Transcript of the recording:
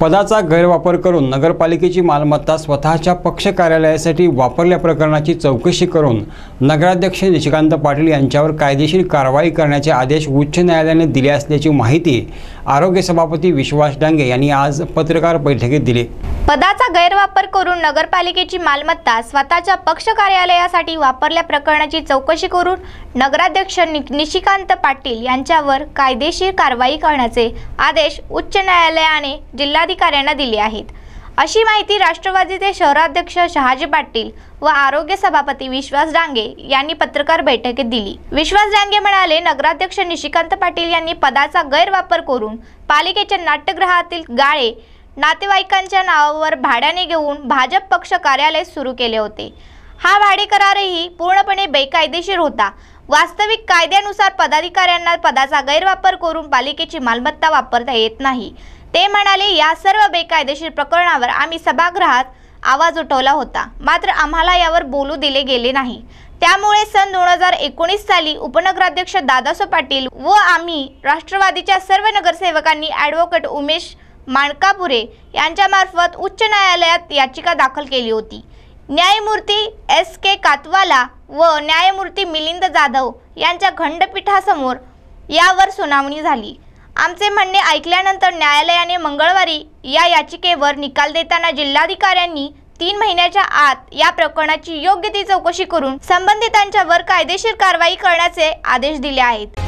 पदाचा गैरवापर करून नगरपालिकेची मालमत्ता स्वतःच्या पक्ष कार्यालयासाठी वापरल्या प्रकरणाची चौकशी करून नगराध्यक्ष निशिकांत पाटील यांच्यावर कायदेशीर कारवाई करण्याचे आदेश उच्च न्यायालयाने दिले असल्याची माहिती आरोग्य सभापती विश्वास डांगे यांनी आज पत्रकार बैठकीत दिली पदाचा गैरवापर करून नगरपालिकेची मालमत्ता स्वतःच्या पक्ष कार्यालयासाठी वापरल्या प्रकरणाची चौकशी करून नगराध्यक्ष निशिकांत पाटील यांच्यावर कायदेशीर कारवाई करण्याचे आदेश उच्च न्यायालयाने जिल्हाधिकाऱ्यांना दिले आहेत अशी माहिती राष्ट्रवादीचे शहराध्यक्ष शहाजी पाटील व आरोग्य सभापती विश्वास डांगे यांनी पत्रकार बैठकीत दिली विश्वास डांगे म्हणाले नगराध्यक्ष निशिकांत पाटील यांनी पदाचा गैरवापर करून पालिकेच्या नाट्यगृहातील गाळे नातेवाईकांच्या नावावर भाड्याने घेऊन भाजप पक्ष कार्यालय सुरू केले होते हा भाडे पूर्णपणे बेकायदेशीर होता वास्तविक कायद्यानुसार पदाधिकाऱ्यांना पदाचा गैरवापर करून पालिकेची मालमत्ता वापरता येत नाही ते म्हणाले या सर्व बेकायदेशीर प्रकरणावर आम्ही सभागृहात आवाज उठवला होता मात्र आम्हाला यावर बोलू दिले गेले नाही त्यामुळे सन दोन हजार एकोणीस साली उपनगराध्यक्ष दादासो पाटील व आम्ही राष्ट्रवादीच्या सर्व नगरसेवकांनी ॲडव्होकेट उमेश माणकापुरे यांच्यामार्फत उच्च न्यायालयात याचिका दाखल केली होती न्यायमूर्ती एस के कातवाला व न्यायमूर्ती मिलिंद जाधव यांच्या खंडपीठासमोर यावर सुनावणी झाली आमचे म्हणणे ऐकल्यानंतर न्यायालयाने मंगळवारी या याचिकेवर निकाल देताना जिल्हाधिकाऱ्यांनी तीन महिन्याच्या आत या प्रकरणाची योग्य ती चौकशी करून संबंधितांच्यावर कायदेशीर कारवाई करण्याचे आदेश दिले आहेत